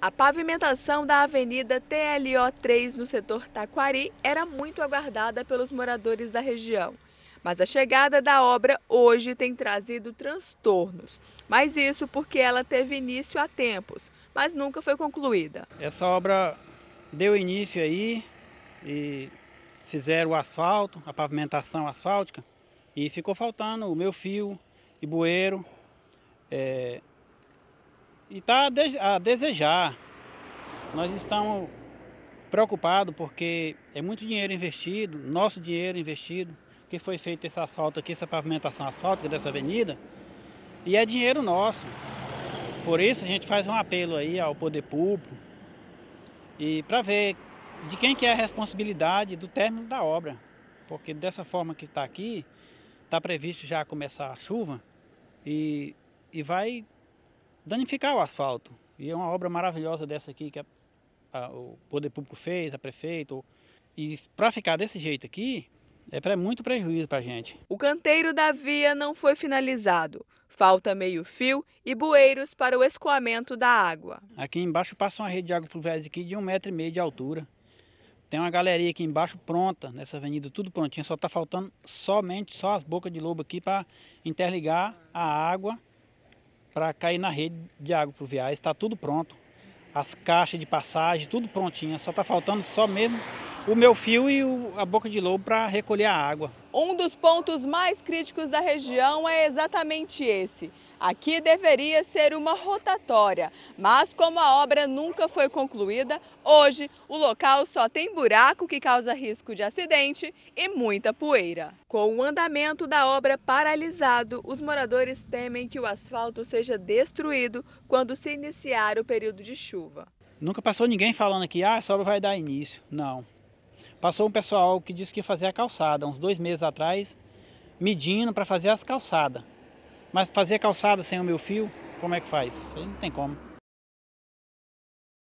A pavimentação da Avenida TLO 3 no setor Taquari era muito aguardada pelos moradores da região. Mas a chegada da obra hoje tem trazido transtornos. Mas isso porque ela teve início há tempos, mas nunca foi concluída. Essa obra deu início aí e fizeram o asfalto, a pavimentação asfáltica, e ficou faltando o meu fio e bueiro. É, e está a desejar. Nós estamos preocupados porque é muito dinheiro investido, nosso dinheiro investido, que foi feito esse asfalto aqui, essa pavimentação asfáltica dessa avenida, e é dinheiro nosso. Por isso a gente faz um apelo aí ao poder público e para ver de quem que é a responsabilidade do término da obra, porque dessa forma que está aqui, está previsto já começar a chuva e, e vai danificar o asfalto. E é uma obra maravilhosa dessa aqui que a, a, o poder público fez, a prefeito. E para ficar desse jeito aqui, é pra, muito prejuízo para a gente. O canteiro da via não foi finalizado. Falta meio-fio e bueiros para o escoamento da água. Aqui embaixo passa uma rede de água pluviais aqui de um metro e meio de altura. Tem uma galeria aqui embaixo pronta, nessa avenida, tudo prontinho. Só está faltando somente só as bocas de lobo aqui para interligar a água para cair na rede de água pluviais. Está tudo pronto. As caixas de passagem, tudo prontinha. Só está faltando só mesmo o meu fio e o, a boca de lobo para recolher a água. Um dos pontos mais críticos da região é exatamente esse. Aqui deveria ser uma rotatória, mas como a obra nunca foi concluída, hoje o local só tem buraco que causa risco de acidente e muita poeira. Com o andamento da obra paralisado, os moradores temem que o asfalto seja destruído quando se iniciar o período de chuva. Nunca passou ninguém falando que ah, essa obra vai dar início. Não, Passou um pessoal que disse que fazia a calçada, uns dois meses atrás, medindo para fazer as calçadas. Mas fazer calçada sem o meu fio, como é que faz? não tem como.